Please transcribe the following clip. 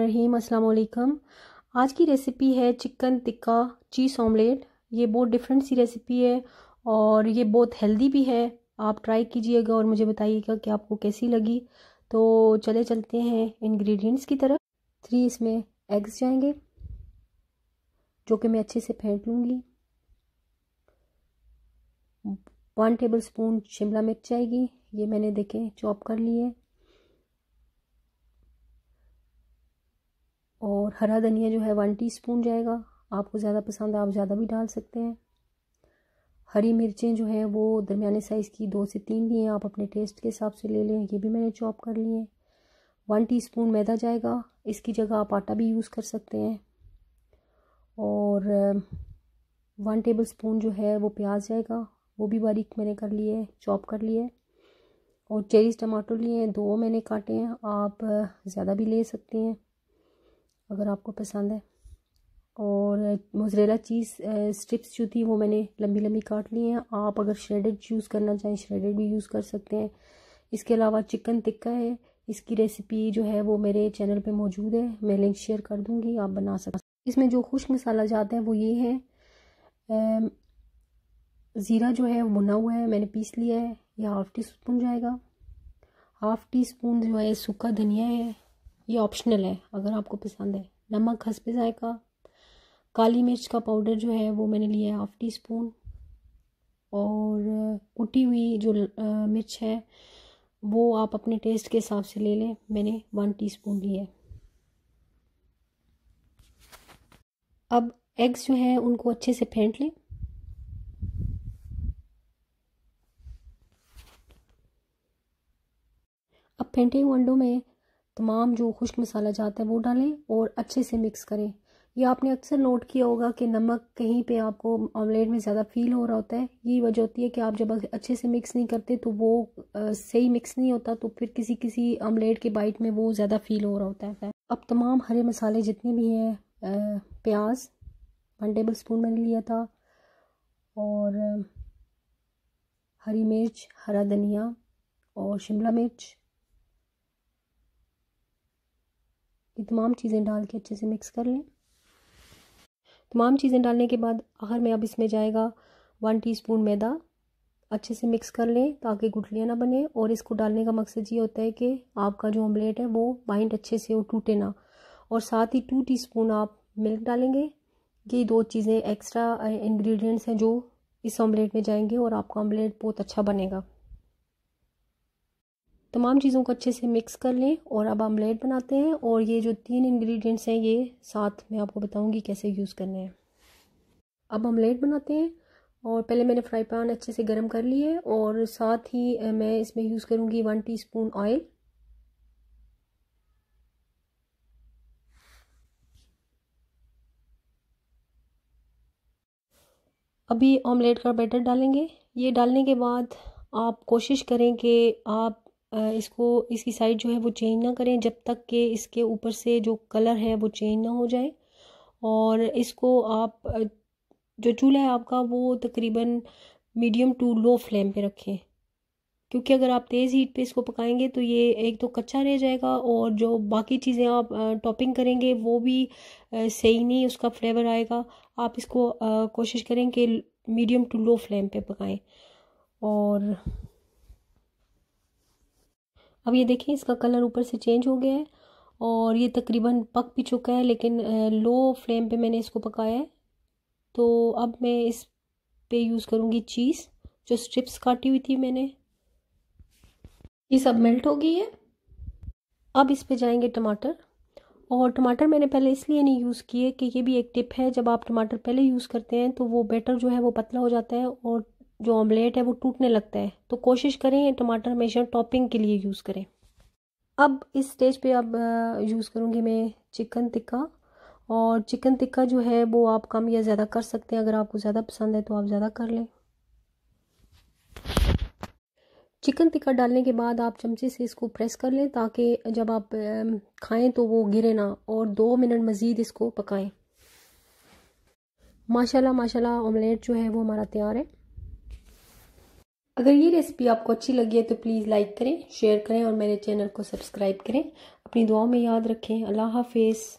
रहीम अस्सलाम वालेकुम आज की रेसिपी है चिकन टिक्का चीज़ ऑमलेट ये बहुत डिफरेंट सी रेसिपी है और ये बहुत हेल्दी भी है आप ट्राई कीजिएगा और मुझे बताइएगा कि आपको कैसी लगी तो चले चलते हैं इंग्रेडिएंट्स की तरफ थ्री इसमें एग्स जाएंगे जो कि मैं अच्छे से फेंट लूँगी वन टेबल स्पून शिमला मिर्च जाएगी ये मैंने देखें चॉप कर लिए और हरा धनिया जो है वन टीस्पून जाएगा आपको ज़्यादा पसंद है आप ज़्यादा भी डाल सकते हैं हरी मिर्चें जो है वो दरमियाने साइज़ की दो से तीन लिए आप अपने टेस्ट के हिसाब से ले लें ये भी मैंने चॉप कर लिए वन टी मैदा जाएगा इसकी जगह आप आटा भी यूज़ कर सकते हैं और वन टेबल स्पून जो है वो प्याज जाएगा वो भी बारीक मैंने कर लिए चॉप कर लिए और चेरीज टमाटर लिए हैं दो मैंने काटे हैं आप ज़्यादा भी ले सकते हैं अगर आपको पसंद है और मोजरेला चीज़ स्ट्रिप्स जो थी वो मैंने लंबी लंबी काट ली हैं आप अगर श्रेडेड यूज़ करना चाहें श्रेडेड भी यूज़ कर सकते हैं इसके अलावा चिकन टिक्का है इसकी रेसिपी जो है वो मेरे चैनल पे मौजूद है मैं लिंक शेयर कर दूँगी आप बना सकते इसमें जो खुश मसाला जाते हैं वो ये है ज़ीरा जो है वो बुना हुआ है मैंने पीस लिया है यह हाफ़ टी स्पून जाएगा हाफ़ टी स्पून जो है सूखा धनिया है ये ऑप्शनल है अगर आपको पसंद है नमक हंस जायका काली मिर्च का पाउडर जो है वो मैंने लिया है हाफ़ टी स्पून और कुटी हुई जो मिर्च है वो आप अपने टेस्ट के हिसाब से ले लें मैंने वन स्पून लिया है अब एग्स जो हैं उनको अच्छे से फेंट लें अब फेंटे हुए अंडों में तमाम जो खुश्क मसाला जाता है वो डालें और अच्छे से मिक्स करें यह आपने अक्सर नोट किया होगा कि नमक कहीं पे आपको ऑमलेट में ज़्यादा फील हो रहा होता है ये वजह होती है कि आप जब अच्छे से मिक्स नहीं करते तो वो सही मिक्स नहीं होता तो फिर किसी किसी ऑमलेट के बाइट में वो ज़्यादा फील हो रहा होता है अब तमाम हरे मसाले जितने भी हैं प्याज वन टेबल स्पून मैंने लिया था और हरी मिर्च हरा धनिया और शिमला मिर्च ये तमाम चीज़ें डाल के अच्छे से मिक्स कर लें तमाम चीज़ें डालने के बाद आखिर में अब इसमें जाएगा वन टीस्पून मैदा अच्छे से मिक्स कर लें ताकि गुठलियाँ ना बने और इसको डालने का मकसद ये होता है कि आपका जो ऑमलेट है वो बाइंड अच्छे से वो टूटे ना और साथ ही टू टीस्पून आप मिल्क डालेंगे ये दो चीज़ें एक्स्ट्रा इंग्रेडिएंट्स uh, हैं जो इस ऑमलेट में जाएंगे और आपका ऑमलेट बहुत अच्छा बनेगा तमाम चीज़ों को अच्छे से मिक्स कर लें और अब आमलेट बनाते हैं और ये जो तीन इंग्रेडिएंट्स हैं ये साथ मैं आपको बताऊंगी कैसे यूज़ करने हैं अब आमलेट बनाते हैं और पहले मैंने फ्राई पैन अच्छे से गर्म कर लिए और साथ ही मैं इसमें यूज़ करूँगी वन स्पून ऑयल अभी ऑमलेट का बैटर डालेंगे ये डालने के बाद आप कोशिश करें कि आप इसको इसकी साइड जो है वो चेंज ना करें जब तक कि इसके ऊपर से जो कलर है वो चेंज ना हो जाए और इसको आप जो चूल्हा है आपका वो तकरीबन मीडियम टू लो फ्लेम पे रखें क्योंकि अगर आप तेज़ हीट पे इसको पकाएंगे तो ये एक तो कच्चा रह जाएगा और जो बाकी चीज़ें आप टॉपिंग करेंगे वो भी सही नहीं उसका फ्लेवर आएगा आप इसको कोशिश करें कि मीडियम टू लो फ्लेम पे पकाएं और अब ये देखिए इसका कलर ऊपर से चेंज हो गया है और ये तकरीबन पक भी चुका है लेकिन लो फ्लेम पे मैंने इसको पकाया है तो अब मैं इस पे यूज़ करूँगी चीज़ जो स्ट्रिप्स काटी हुई थी मैंने ये सब मेल्ट हो गई है अब इस पे जाएंगे टमाटर और टमाटर मैंने पहले इसलिए नहीं यूज़ किए कि ये भी एक टिप है जब आप टमाटर पहले यूज़ करते हैं तो वो बैटर जो है वो पतला हो जाता है और जो ऑमलेट है वो टूटने लगता है तो कोशिश करें टमाटर हमेशा टॉपिंग के लिए यूज़ करें अब इस स्टेज पे अब यूज़ करूँगी मैं चिकन टिक्का और चिकन टिक्का जो है वो आप कम या ज़्यादा कर सकते हैं अगर आपको ज़्यादा पसंद है तो आप ज़्यादा कर लें चिकन टिक्का डालने के बाद आप चमचे से इसको प्रेस कर लें ताकि जब आप खाएं तो वो गिरे ना और दो मिनट मज़ीद इसको पकाएं माशाल्लाह माशाल्लाह ऑमलेट जो है वो हमारा तैयार है अगर ये रेसिपी आपको अच्छी लगी है तो प्लीज़ लाइक करें शेयर करें और मेरे चैनल को सब्सक्राइब करें अपनी दुआओं में याद रखें अल्लाह हाफिज़